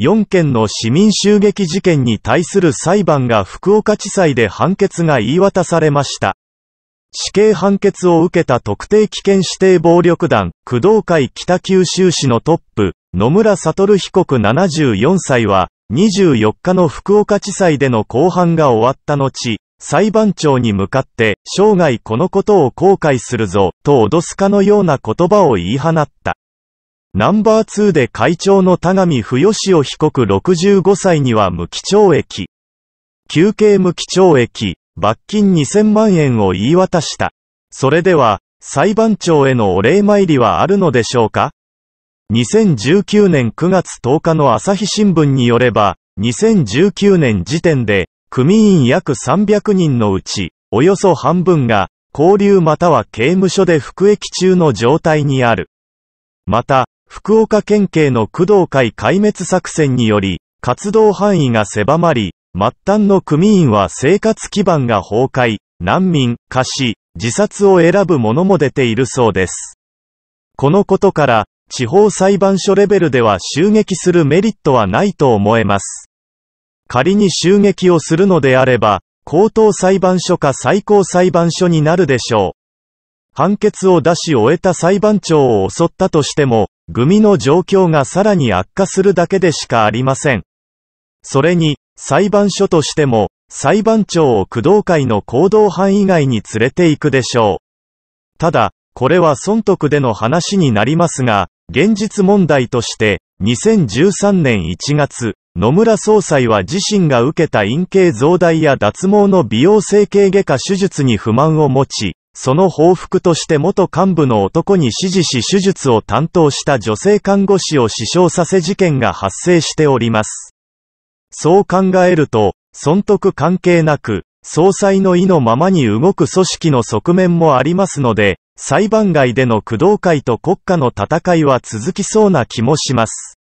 4件の市民襲撃事件に対する裁判が福岡地裁で判決が言い渡されました。死刑判決を受けた特定危険指定暴力団、工藤会北九州市のトップ、野村悟被告74歳は、24日の福岡地裁での公判が終わった後、裁判長に向かって、生涯このことを後悔するぞ、と脅すかのような言葉を言い放った。ナンバー2で会長の田上不義雄被告65歳には無期懲役。休憩無期懲役、罰金2000万円を言い渡した。それでは、裁判長へのお礼参りはあるのでしょうか ?2019 年9月10日の朝日新聞によれば、2019年時点で、組員約300人のうち、およそ半分が、交流または刑務所で服役中の状態にある。また、福岡県警の工藤会壊滅作戦により、活動範囲が狭まり、末端の組員は生活基盤が崩壊、難民、貸し、自殺を選ぶ者も出ているそうです。このことから、地方裁判所レベルでは襲撃するメリットはないと思えます。仮に襲撃をするのであれば、高等裁判所か最高裁判所になるでしょう。判決を出し終えた裁判長を襲ったとしても、グミの状況がさらに悪化するだけでしかありません。それに、裁判所としても、裁判長を工藤会の行動範囲外に連れて行くでしょう。ただ、これは損得での話になりますが、現実問題として、2013年1月、野村総裁は自身が受けた陰形増大や脱毛の美容整形外科手術に不満を持ち、その報復として元幹部の男に指示し手術を担当した女性看護師を死傷させ事件が発生しております。そう考えると、損得関係なく、総裁の意のままに動く組織の側面もありますので、裁判外での工藤会と国家の戦いは続きそうな気もします。